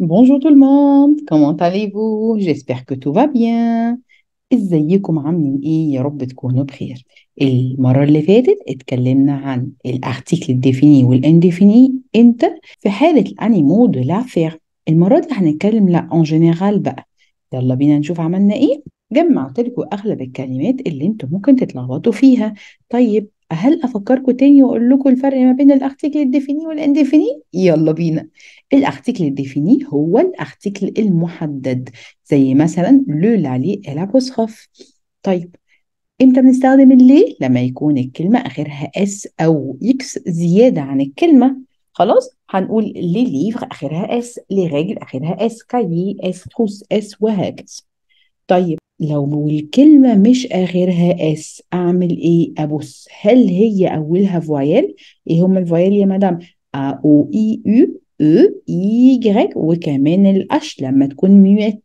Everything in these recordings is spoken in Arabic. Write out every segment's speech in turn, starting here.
Bonjour tout le monde, comment allez-vous? J'espère que tout va bien. ازيكم عاملين ايه يا رب تكونوا بخير المرة اللي فاتت اتكلمنا عن الارتيكل الديفيني والانديفيني امتى في حالة انيمو دو لا المرة دي هنتكلم لا اون جينيرال بقى يلا بينا نشوف عملنا ايه جمعت لكم اغلب الكلمات اللي انتم ممكن تتلخبطوا فيها طيب هل افكركم تاني واقول لكم الفرق ما بين الارتيكل الديفيني والانديفيني يلا بينا الارتيكل الديفيني هو الارتيكل المحدد زي مثلا لو لالي الابوستروف طيب امتى بنستخدم اللي لما يكون الكلمه اخرها اس او اكس زياده عن الكلمه خلاص هنقول لي ليفر اخرها اس لي راجل اخرها اس كاي اس تروس اس وهكذا طيب لو الكلمة مش آخرها اس أعمل إيه؟ أبص هل هي أولها فويل؟ إيه هم الفويل يا مدام؟ أ أو إي يو أو إي وكمان الأش لما تكون ميوت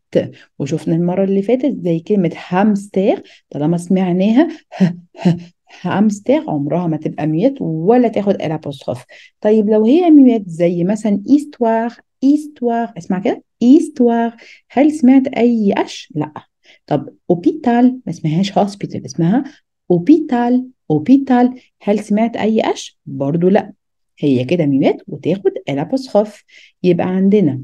وشفنا المرة اللي فاتت زي كلمة هامستر طالما سمعناها هامستر عمرها ما تبقى ميوت ولا تاخد الابوستروف طيب لو هي ميوت زي مثلا إيستوار إيستوار اسمع كده إيستوار هل سمعت أي أش؟ لأ طب اوبيتال ما اسمهاش هوسبيتال اسمها اوبيتال اوبيتال هل سمعت اي اش برضو لا هي كده ميمات وتاخد الابوسخوف يبقى عندنا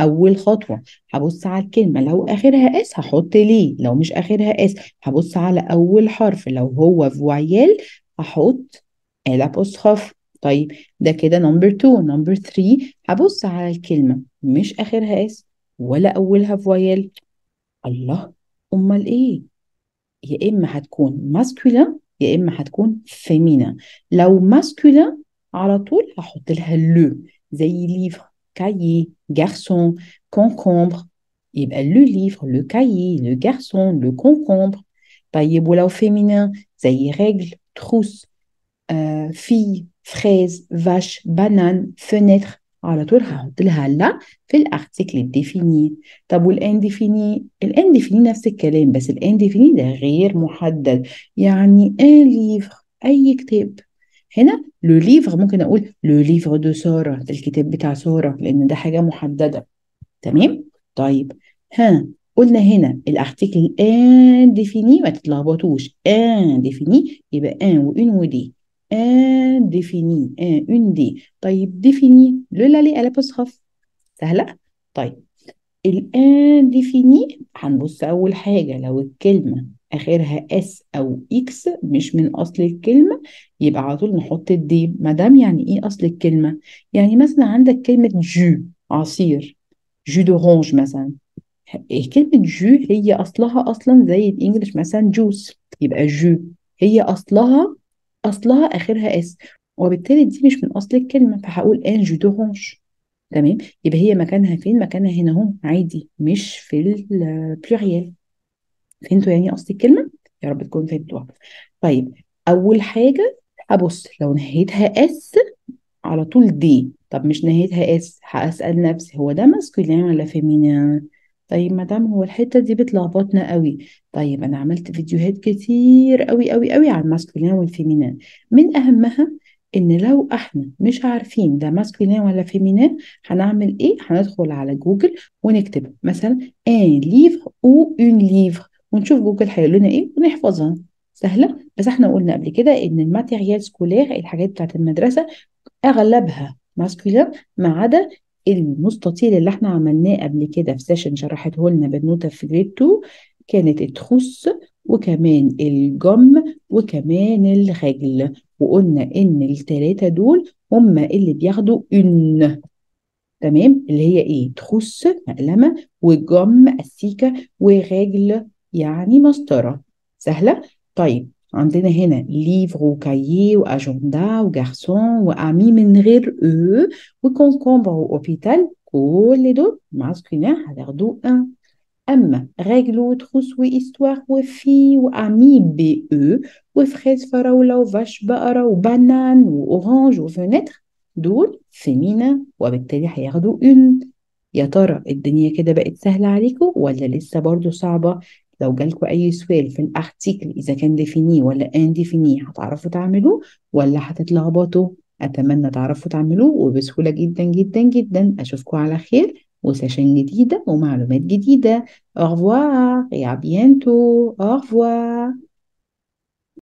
اول خطوه هبص على الكلمه لو اخرها اس هحط ليه لو مش اخرها اس هبص على اول حرف لو هو فوايل هحط الابوسخوف طيب ده كده نمبر 2 نمبر 3 هبص على الكلمه مش اخرها اس ولا اولها فوايل Allah, m'a il y a un masculin, il un féminin. Là où masculin, a le livre, cahier, garçon, concombre, elle le livre, le cahier, le garçon, le concombre, taille au féminin, elle a les règles, trousses, filles, fraises, vaches, bananes, fenêtres. على طول هحط لها لا في الارتيكل الديفيني طب والانديفيني الانديفيني نفس الكلام بس الانديفيني ده غير محدد يعني ان ليفر اي كتاب هنا لو ليفر ممكن اقول لو ليفر دو ساره ده الكتاب بتاع ساره لان ده حاجه محدده تمام طيب ها قلنا هنا الارتيكل ان ديفيني ما تتلخبطوش ان ديفيني يبقى ان وان ودي ان ديفيني ان اون دي طيب ديفيني لو لا لي الابوستروف سهله طيب الان ديفيني هنبص اول حاجه لو الكلمه اخرها اس او اكس مش من اصل الكلمه يبقى على طول نحط الدي ما دام يعني ايه اصل الكلمه يعني مثلا عندك كلمه جو عصير جو دورانج مثلا كلمه جو هي اصلها اصلا زي الانجليش مثلا جوس يبقى جو هي اصلها اصلها اخرها اس وبالتالي دي مش من اصل الكلمه فهقول ان جو رونش تمام يبقى هي مكانها فين مكانها هنا اهو عادي مش في البلوريال فهمتوا يعني اصل الكلمه يا رب تكونوا فهمتوها طيب اول حاجه ابص لو نهيتها اس على طول دي طب مش نهايتها اس هسأل نفسي هو ده ماسكولين ولا فيمينين طيب مدام هو الحتة دي بتلخبطنا قوي طيب أنا عملت فيديوهات كتير قوي قوي قوي عن الماسكولين والفيمينين من أهمها إن لو إحنا مش عارفين ده ماسكولين ولا فيمينين هنعمل إيه؟ هندخل على جوجل ونكتب مثلا ان ليفر أو اون ليفر ونشوف جوجل هيقول لنا إيه ونحفظها سهلة بس إحنا قلنا قبل كده إن الماتيريال سكولير الحاجات بتاعت المدرسة أغلبها ماسكولين ما عدا المستطيل اللي احنا عملناه قبل كده في سيشن شرحته لنا بنوته في جريد 2 كانت التخوص وكمان الجم وكمان الخجل وقلنا ان الثلاثه دول هم اللي بياخدوا ان تمام اللي هي ايه تخص مقلمه وجم السيكه وغاجل يعني مسطره سهله طيب عندنا هنا ليفر وكايي واجندا وغارسون وامي من غير او وكونكومبر واوبيتال كل دول ماسكولين هتاخدوا ان اما ريغلو تروس وتروس استوار وفي وامي بي او وفريز فراوله وفاش بقره وبنان واورانج وفنتر دول فيمينا وبالتالي هياخدوا ان يا ترى الدنيا كده بقت سهلة عليكم ولا لسه برضو صعبة لو جالكوا اي سؤال في الارتيكل اذا كان ديفيني ولا ان ديفيني هتعرفوا تعملوه ولا هتتلخبطوا اتمنى تعرفوا تعملوه وبسهوله جدا جدا جدا اشوفكم على خير وسيشن جديده ومعلومات جديده au يا بيانتو à